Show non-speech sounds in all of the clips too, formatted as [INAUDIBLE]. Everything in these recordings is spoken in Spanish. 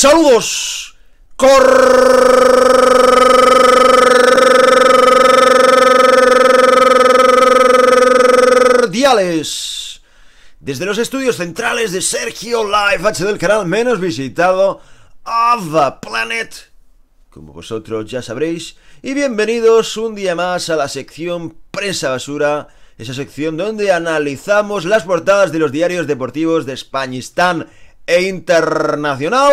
Saludos. Cordiales. Desde los estudios centrales de Sergio Live H del canal menos visitado of the planet. Como vosotros ya sabréis. Y bienvenidos un día más a la sección Prensa Basura esa sección donde analizamos las portadas de los diarios deportivos de Españistán, e internacional.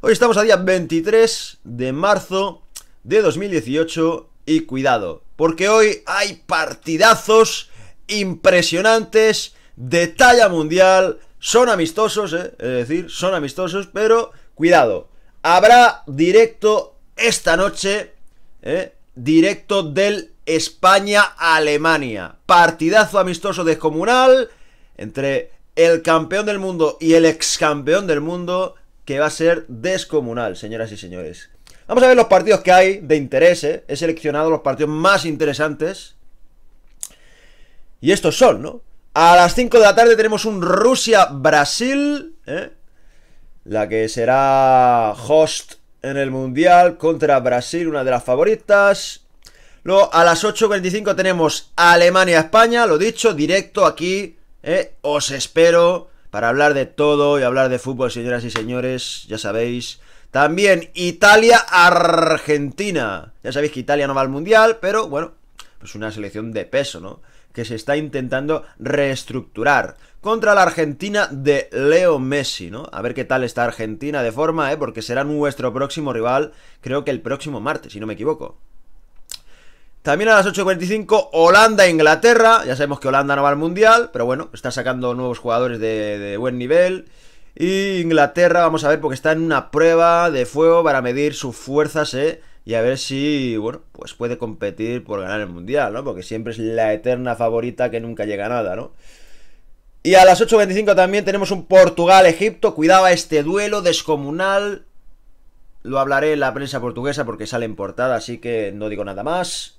Hoy estamos a día 23 de marzo de 2018 y cuidado, porque hoy hay partidazos impresionantes de talla mundial. Son amistosos, eh, es decir, son amistosos, pero cuidado. Habrá directo esta noche, eh, directo del España-Alemania. Partidazo amistoso descomunal entre el campeón del mundo y el ex campeón del mundo que va a ser descomunal, señoras y señores. Vamos a ver los partidos que hay de interés. Eh. He seleccionado los partidos más interesantes. Y estos son, ¿no? A las 5 de la tarde tenemos un Rusia-Brasil. Eh, la que será host en el Mundial contra Brasil, una de las favoritas. Luego a las 8.45 tenemos Alemania-España, lo dicho, directo aquí eh, os espero para hablar de todo y hablar de fútbol, señoras y señores, ya sabéis. También Italia-Argentina. Ya sabéis que Italia no va al Mundial, pero bueno, es pues una selección de peso, ¿no? Que se está intentando reestructurar. Contra la Argentina de Leo Messi, ¿no? A ver qué tal está Argentina de forma, ¿eh? Porque será nuestro próximo rival, creo que el próximo martes, si no me equivoco. También a las 8.45, Holanda-Inglaterra. Ya sabemos que Holanda no va al Mundial, pero bueno, está sacando nuevos jugadores de, buen nivel. Y Inglaterra, vamos a ver, porque está en una prueba de fuego para medir sus fuerzas, ¿eh? Y a ver si, bueno, pues puede competir por ganar el Mundial, ¿no? Porque siempre es la eterna favorita que nunca llega a nada, ¿no? Y a las 8.25 también tenemos un Portugal-Egipto. Cuidado este duelo descomunal. Lo hablaré en la prensa portuguesa porque sale en portada, así que no digo nada más.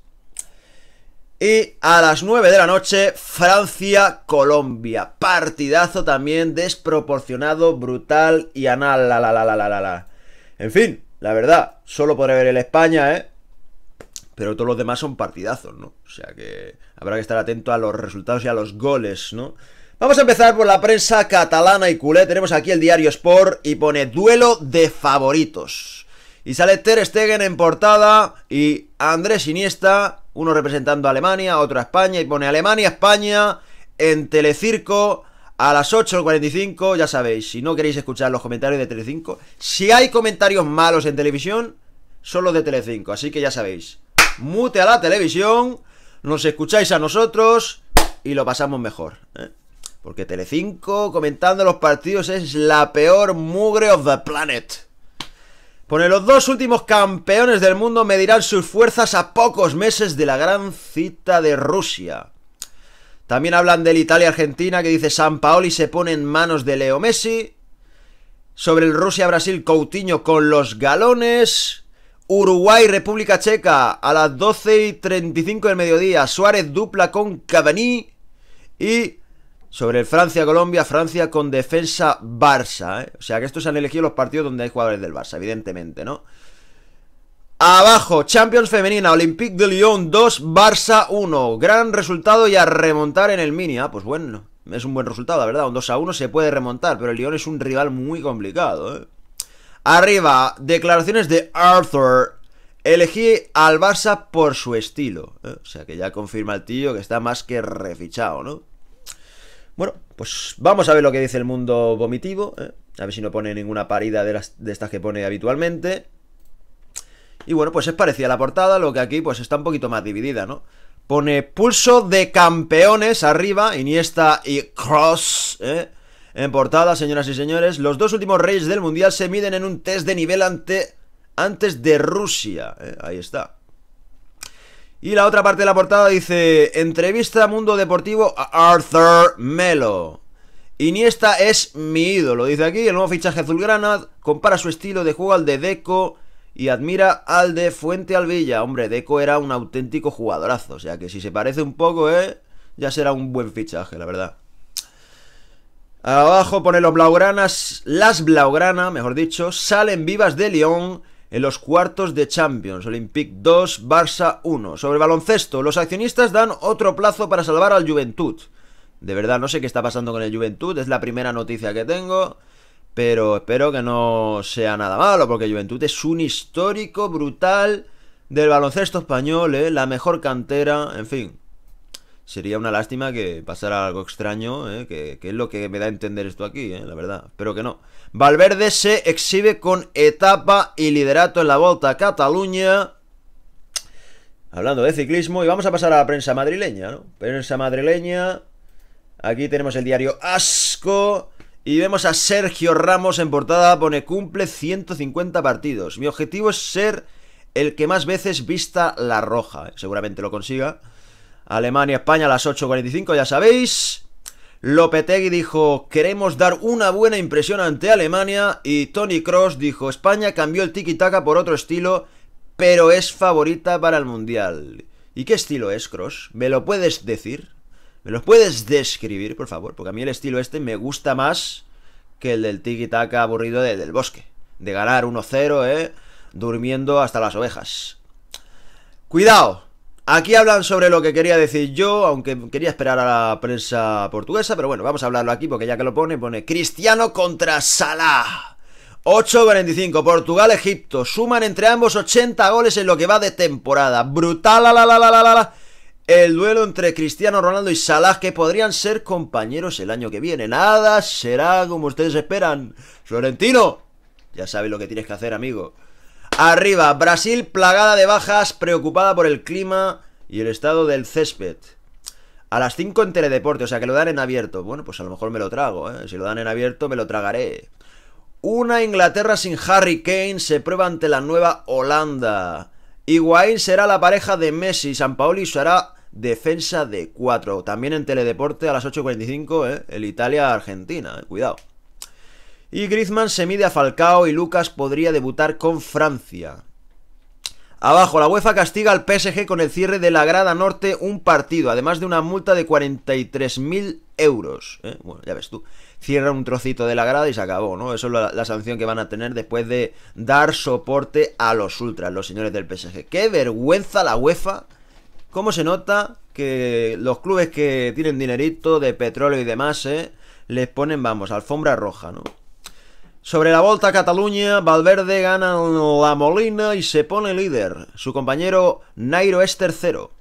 Y a las 9 de la noche, Francia-Colombia. Partidazo también desproporcionado, brutal y anal. En fin, la verdad, solo podré ver el España, ¿eh? Pero todos los demás son partidazos, ¿no? O sea que habrá que estar atento a los resultados y a los goles, ¿no? Vamos a empezar por la prensa catalana y culé. Tenemos aquí el diario Sport y pone duelo de favoritos. Y sale Ter Stegen en portada y Andrés Iniesta uno representando a Alemania, otro a España, y pone Alemania-España en Telecirco a las 8.45, ya sabéis, si no queréis escuchar los comentarios de Telecinco, si hay comentarios malos en televisión, son los de Telecinco, así que ya sabéis, mute a la televisión, nos escucháis a nosotros y lo pasamos mejor, ¿eh? Porque Telecinco comentando los partidos es la peor mugre of the planet. Pone los dos últimos campeones del mundo medirán sus fuerzas a pocos meses de la gran cita de Rusia. También hablan del Italia-Argentina que dice San Paoli se pone en manos de Leo Messi. Sobre el Rusia-Brasil Coutinho con los galones. Uruguay-República Checa a las 12 y 35 del mediodía. Suárez dupla con Cavani. Y sobre el Francia-Colombia, Francia con defensa Barça. ¿eh? O sea que estos han elegido los partidos donde hay jugadores del Barça, evidentemente, ¿no? Abajo, Champions Femenina, Olympique de Lyon 2, Barça 1. Gran resultado y a remontar en el mini. Ah, pues bueno, es un buen resultado, la verdad. Un 2 a 1 se puede remontar, pero el Lyon es un rival muy complicado. ¿eh? Arriba, declaraciones de Arthur. Elegí al Barça por su estilo. ¿eh? O sea que ya confirma el tío que está más que refichado, ¿no? Bueno, pues vamos a ver lo que dice el mundo vomitivo. ¿eh? A ver si no pone ninguna parida de, las, de estas que pone habitualmente. Y bueno, pues es parecida a la portada, lo que aquí pues está un poquito más dividida, ¿no? Pone pulso de campeones arriba, Iniesta y Cross, ¿eh? En portada, señoras y señores, los dos últimos reyes del mundial se miden en un test de nivel antes de Rusia. ¿eh? Ahí está. Y la otra parte de la portada dice, entrevista Mundo Deportivo a Arthur Melo. Iniesta es mi ídolo, dice aquí, el nuevo fichaje azulgrana compara su estilo de juego al de Deco y admira al de Fuente Alvilla. Hombre, Deco era un auténtico jugadorazo, o sea que si se parece un poco, ¿eh? ya será un buen fichaje, la verdad. Abajo pone los blaugranas, las blaugrana, mejor dicho, salen vivas de León en los cuartos de Champions, Olympique 2, Barça 1. Sobre baloncesto, los accionistas dan otro plazo para salvar al Juventud. De verdad, no sé qué está pasando con el Juventud, es la primera noticia que tengo. Pero espero que no sea nada malo, porque Juventud es un histórico brutal del baloncesto español, ¿eh? la mejor cantera, en fin sería una lástima que pasara algo extraño, ¿eh? que, es lo que me da a entender esto aquí, ¿eh? la verdad. Pero que no. Valverde se exhibe con etapa y liderato en la Volta a Cataluña. Hablando de ciclismo, y vamos a pasar a la prensa madrileña, ¿no? Prensa madrileña. Aquí tenemos el diario Asco. Y vemos a Sergio Ramos en portada, pone cumple 150 partidos. Mi objetivo es ser el que más veces vista la roja. Seguramente lo consiga. Alemania-España a las 8.45, ya sabéis. Lopetegui dijo, queremos dar una buena impresión ante Alemania. Y Tony Cross dijo, España cambió el tiki-taka por otro estilo, pero es favorita para el Mundial. ¿Y qué estilo es, Cross? ¿Me lo puedes decir? ¿Me lo puedes describir, por favor? Porque a mí el estilo este me gusta más que el del tiki-taka aburrido del bosque. De ganar 1-0, ¿eh? Durmiendo hasta las ovejas. Cuidado, Aquí hablan sobre lo que quería decir yo, aunque quería esperar a la prensa portuguesa, pero bueno, vamos a hablarlo aquí porque ya que lo pone, pone Cristiano contra Salah. 8.45, Portugal-Egipto. Suman entre ambos 80 goles en lo que va de temporada. Brutal, la, la, la, la, la, El duelo entre Cristiano Ronaldo y Salah, que podrían ser compañeros el año que viene. Nada será como ustedes esperan. Florentino, ya sabes lo que tienes que hacer, amigo. Arriba, Brasil plagada de bajas, preocupada por el clima y el estado del césped. A las 5 en Teledeporte, o sea que lo dan en abierto. Bueno, pues a lo mejor me lo trago, ¿eh? Si lo dan en abierto, me lo tragaré. Una Inglaterra sin Harry Kane se prueba ante la nueva Holanda. Higuaín será la pareja de Messi. San Paoli será defensa de 4. También en Teledeporte a las 8.45, ¿eh? El Italia-Argentina, eh, Cuidado. Y Griezmann se mide a Falcao y Lucas podría debutar con Francia. Abajo, la UEFA castiga al PSG con el cierre de la grada norte un partido, además de una multa de 43.000 euros. ¿eh? Bueno, ya ves tú, cierra un trocito de la grada y se acabó, ¿no? Eso es la, la, sanción que van a tener después de dar soporte a los ultras, los señores del PSG. ¡Qué vergüenza la UEFA! ¿Cómo se nota que los clubes que tienen dinerito de petróleo y demás, ¿eh? Les ponen, vamos, alfombra roja, ¿no? Sobre la Volta a Cataluña, Valverde gana la Molina y se pone líder. Su compañero Nairo es tercero.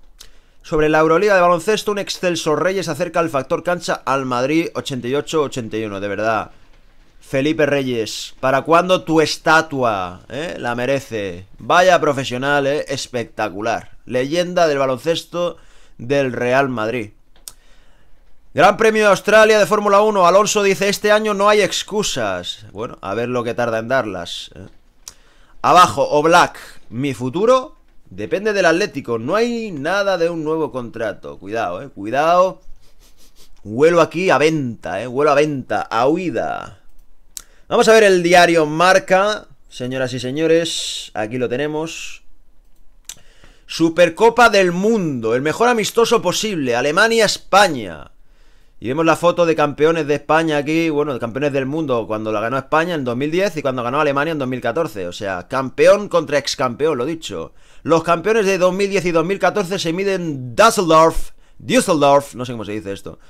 Sobre la Euroliga de baloncesto, un excelso Reyes acerca el factor cancha al Madrid 88-81, de verdad. Felipe Reyes, ¿para cuándo tu estatua? Eh? La merece. Vaya profesional, eh, espectacular. Leyenda del baloncesto del Real Madrid. Gran Premio de Australia de Fórmula 1. Alonso dice, este año no hay excusas. Bueno, a ver lo que tarda en darlas. ¿eh? Abajo, o Black, mi futuro depende del Atlético. No hay nada de un nuevo contrato. Cuidado, eh, cuidado. Vuelo aquí a venta, eh, Vuelo a venta, a huida. Vamos a ver el diario Marca, señoras y señores. Aquí lo tenemos. Supercopa del Mundo, el mejor amistoso posible, Alemania-España. Y vemos la foto de campeones de España aquí, bueno, de campeones del mundo cuando la ganó España en 2010 y cuando ganó Alemania en 2014. O sea, campeón contra ex campeón, lo dicho. Los campeones de 2010 y 2014 se miden Düsseldorf, Düsseldorf, no sé cómo se dice esto.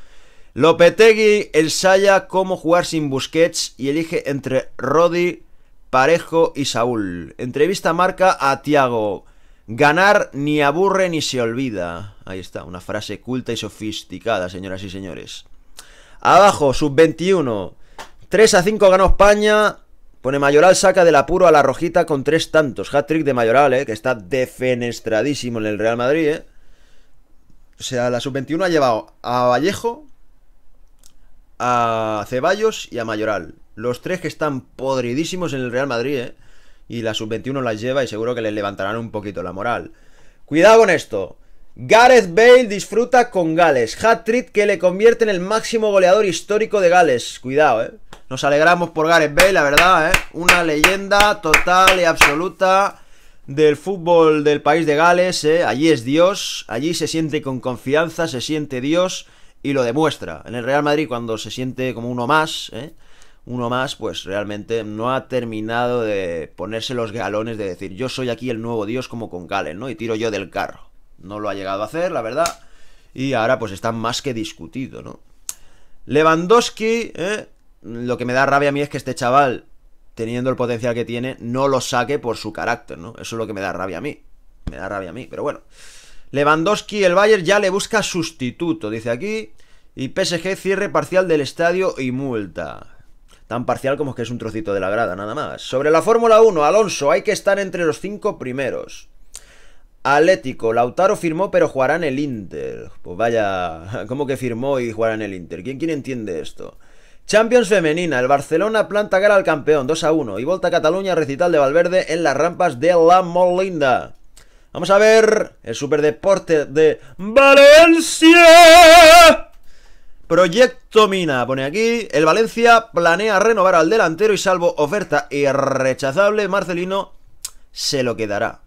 Lopetegui ensaya cómo jugar sin Busquets y elige entre Rodi, Parejo y Saúl. Entrevista marca a Tiago. Ganar ni aburre ni se olvida. Ahí está, una frase culta y sofisticada, señoras y señores. Abajo, sub-21. 3 a 5 ganó España. Pone Mayoral saca del apuro a la rojita con tres tantos. Hat-trick de Mayoral, eh, que está defenestradísimo en el Real Madrid. Eh. O sea, la sub-21 ha llevado a Vallejo, a Ceballos y a Mayoral. Los tres que están podridísimos en el Real Madrid, eh y la sub-21 las lleva y seguro que les levantarán un poquito la moral. Cuidado con esto. Gareth Bale disfruta con Gales. Hat-trick que le convierte en el máximo goleador histórico de Gales. Cuidado, ¿eh? Nos alegramos por Gareth Bale, la verdad, ¿eh? Una leyenda total y absoluta del fútbol del país de Gales, ¿eh? Allí es Dios, allí se siente con confianza, se siente Dios y lo demuestra. En el Real Madrid cuando se siente como uno más, ¿eh? uno más, pues realmente no ha terminado de ponerse los galones de decir, yo soy aquí el nuevo dios como con Kalen, ¿no? Y tiro yo del carro. No lo ha llegado a hacer, la verdad. Y ahora pues está más que discutido, ¿no? Lewandowski, ¿eh? lo que me da rabia a mí es que este chaval, teniendo el potencial que tiene, no lo saque por su carácter, ¿no? Eso es lo que me da rabia a mí. Me da rabia a mí, pero bueno. Lewandowski, el Bayern ya le busca sustituto, dice aquí. Y PSG cierre parcial del estadio y multa tan parcial como que es un trocito de la grada, nada más. Sobre la Fórmula 1, Alonso, hay que estar entre los cinco primeros. Atlético, Lautaro firmó pero jugará en el Inter. Pues vaya, [LAUGHS] ¿cómo que firmó y jugará en el Inter? ¿Quién, quién entiende esto? Champions femenina, el Barcelona planta cara al campeón, 2 a 1. Y Volta a Cataluña, recital de Valverde en las rampas de La Molinda. Vamos a ver el superdeporte de Valencia. Proyecto Mina, pone aquí, el Valencia planea renovar al delantero y salvo oferta irrechazable, Marcelino se lo quedará.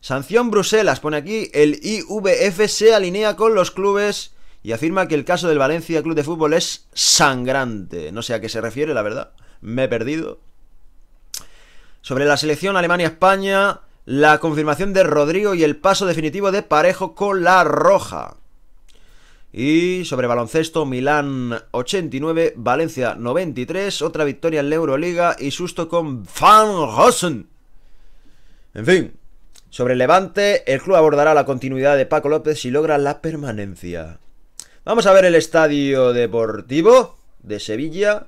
Sanción Bruselas, pone aquí, el IVF se alinea con los clubes y afirma que el caso del Valencia Club de Fútbol es sangrante. No sé a qué se refiere, la verdad, me he perdido. Sobre la selección Alemania-España, la confirmación de Rodrigo y el paso definitivo de Parejo con la Roja. Y sobre baloncesto, Milán 89, Valencia 93, otra victoria en la Euroliga y susto con Van hosen En fin, sobre Levante, el club abordará la continuidad de Paco López si logra la permanencia. Vamos a ver el estadio deportivo de Sevilla.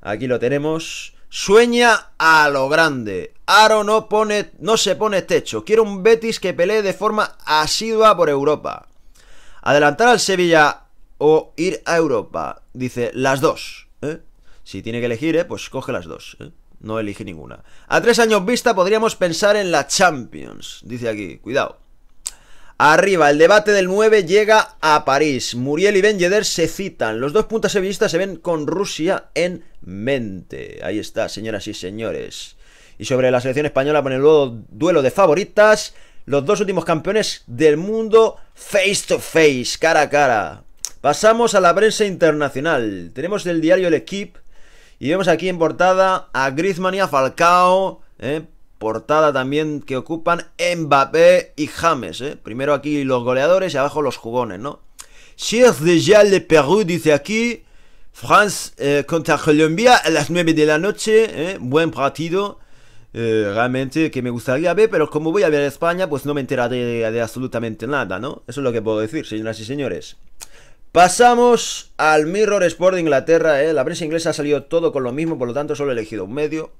Aquí lo tenemos. Sueña a lo grande. Aro no, pone, no se pone techo. Quiero un Betis que pelee de forma asidua por Europa. Adelantar al Sevilla o ir a Europa. Dice, las dos. ¿eh? Si tiene que elegir, ¿eh? pues coge las dos. ¿eh? No elige ninguna. A tres años vista podríamos pensar en la Champions. Dice aquí, cuidado. Arriba, el debate del 9 llega a París. Muriel y Ben se citan. Los dos puntas sevillistas se ven con Rusia en mente. Ahí está, señoras y señores. Y sobre la selección española pone el duelo de favoritas, los dos últimos campeones del mundo face to face, cara a cara. Pasamos a la prensa internacional. Tenemos el diario El Equipo y vemos aquí en portada a Griezmann y a Falcao. Eh, portada también que ocupan Mbappé y James. Eh. Primero aquí los goleadores y abajo los jugones, ¿no? Chers de de Perú dice aquí. France eh, contra Colombia a las 9 de la noche. Buen partido. Eh, realmente que me gustaría ver, pero como voy a ver a España, pues no me enteraré de, absolutamente nada, ¿no? Eso es lo que puedo decir, señoras y señores. Pasamos al Mirror Sport de Inglaterra, ¿eh? la prensa inglesa ha salido todo con lo mismo, por lo tanto solo he elegido un medio.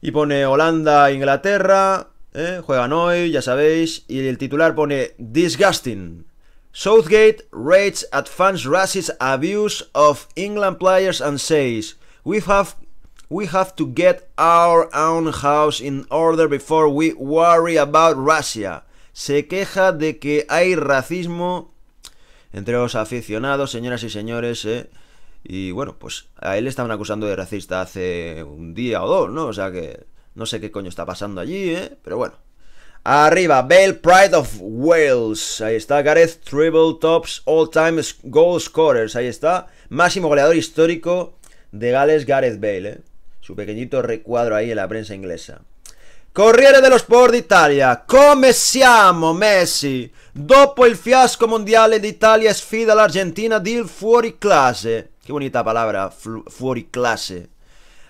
Y pone Holanda, Inglaterra, ¿eh? juegan hoy, ya sabéis, y el titular pone Disgusting. Southgate rates at fans racist abuse of England players and says, We have We have to get our own house in order before we worry about Russia. Se queja de que hay racismo entre los aficionados, señoras y señores, ¿eh? Y bueno, pues a él le estaban acusando de racista hace un día o dos, ¿no? O sea que no sé qué coño está pasando allí, ¿eh? Pero bueno. Arriba, Bale Pride of Wales. Ahí está Gareth triple Tops All Time Goal Scorers. Ahí está. Máximo goleador histórico de Gales, Gareth Bale. ¿eh? su pequeñito recuadro ahí en la prensa inglesa. Corriere dello Sport d'Italia, come siamo Messi? Dopo il fiasco mondiale d'Italia sfida l'Argentina di fuori classe. Che bonita parola, fuori classe.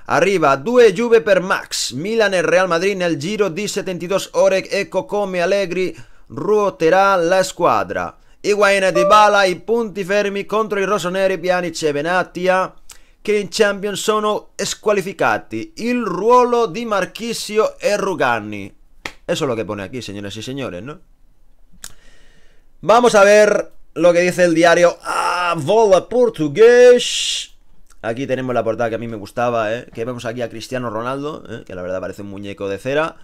Arriva due Juve per Max, Milan e Real Madrid nel giro di 72 ore. Ecco come Allegri ruoterà la squadra. Iguain di bala, i punti fermi contro i rossoneri piani e Benatia. Que en Champions sono squalificati il ruolo di Marchisio e Rugani. Eso es lo que pone aquí, señores y señores, ¿no? Vamos a ver lo que dice el diario ah, Vola Portugués. Aquí tenemos la portada que a mí me gustaba, ¿eh? Que vemos aquí a Cristiano Ronaldo, ¿eh? que la verdad parece un muñeco de cera.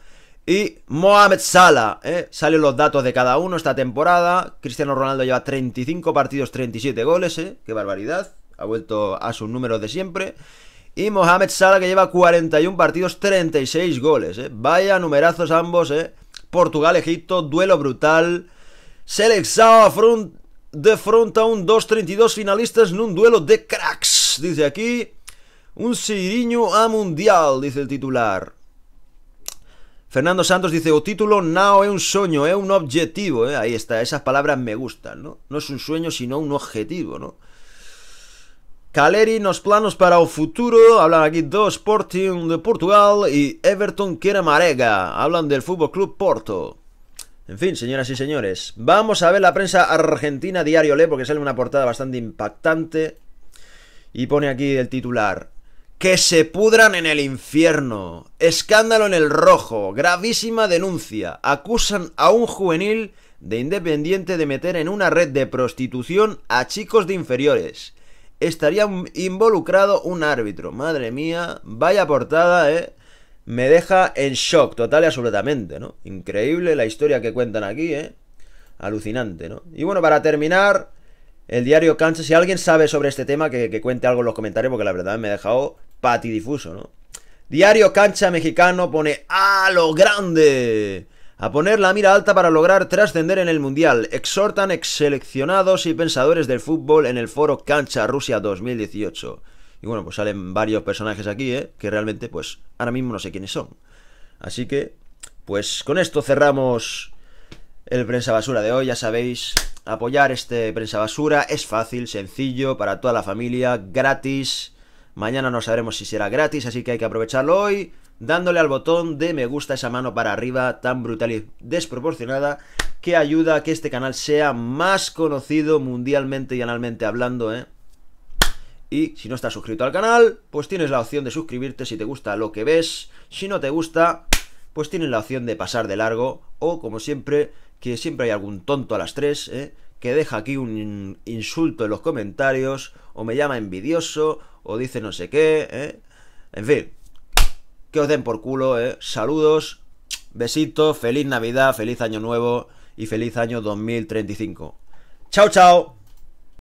Y Mohamed Salah, ¿eh? Salen los datos de cada uno esta temporada. Cristiano Ronaldo lleva 35 partidos, 37 goles, ¿eh? Qué barbaridad ha vuelto a sus números de siempre. Y Mohamed Salah que lleva 41 partidos, 36 goles. ¿eh? Vaya numerazos ambos, ¿eh? portugal Portugal-Egipto, duelo brutal. Selección front a un 2-32 finalistas en un duelo de cracks, dice aquí. Un siriño a mundial, dice el titular. Fernando Santos dice, o título no es un sueño, es un objetivo. ¿eh? Ahí está, esas palabras me gustan, ¿no? No es un sueño, sino un objetivo, ¿no? Caleri los planos para el futuro, hablan aquí dos, Sporting de Portugal y Everton quiere Marega, hablan del Fútbol Club Porto. En fin, señoras y señores, vamos a ver la prensa argentina diario Le, porque sale una portada bastante impactante y pone aquí el titular. Que se pudran en el infierno. Escándalo en el rojo. Gravísima denuncia. Acusan a un juvenil de Independiente de meter en una red de prostitución a chicos de inferiores estaría involucrado un árbitro. Madre mía, vaya portada, ¿eh? Me deja en shock total y absolutamente, ¿no? Increíble la historia que cuentan aquí, ¿eh? Alucinante, ¿no? Y bueno, para terminar, el diario Cancha, si alguien sabe sobre este tema, que, que cuente algo en los comentarios, porque la verdad me ha dejado patidifuso, ¿no? Diario Cancha Mexicano pone a lo grande a poner la mira alta para lograr trascender en el Mundial. Exhortan ex seleccionados y pensadores del fútbol en el foro Cancha Rusia 2018. Y bueno, pues salen varios personajes aquí, ¿eh? Que realmente, pues, ahora mismo no sé quiénes son. Así que, pues, con esto cerramos el Prensa Basura de hoy. Ya sabéis, apoyar este Prensa Basura es fácil, sencillo, para toda la familia, gratis. Mañana no sabremos si será gratis, así que hay que aprovecharlo hoy dándole al botón de me gusta esa mano para arriba tan brutal y desproporcionada que ayuda a que este canal sea más conocido mundialmente y analmente hablando, ¿eh? Y si no estás suscrito al canal, pues tienes la opción de suscribirte si te gusta lo que ves. Si no te gusta, pues tienes la opción de pasar de largo. O como siempre, que siempre hay algún tonto a las tres, ¿eh? que deja aquí un insulto en los comentarios, o me llama envidioso, o dice no sé qué, ¿eh? En fin, os den por culo, ¿eh? Saludos, besitos, feliz Navidad, feliz Año Nuevo y feliz año 2035. ¡Chao, chao!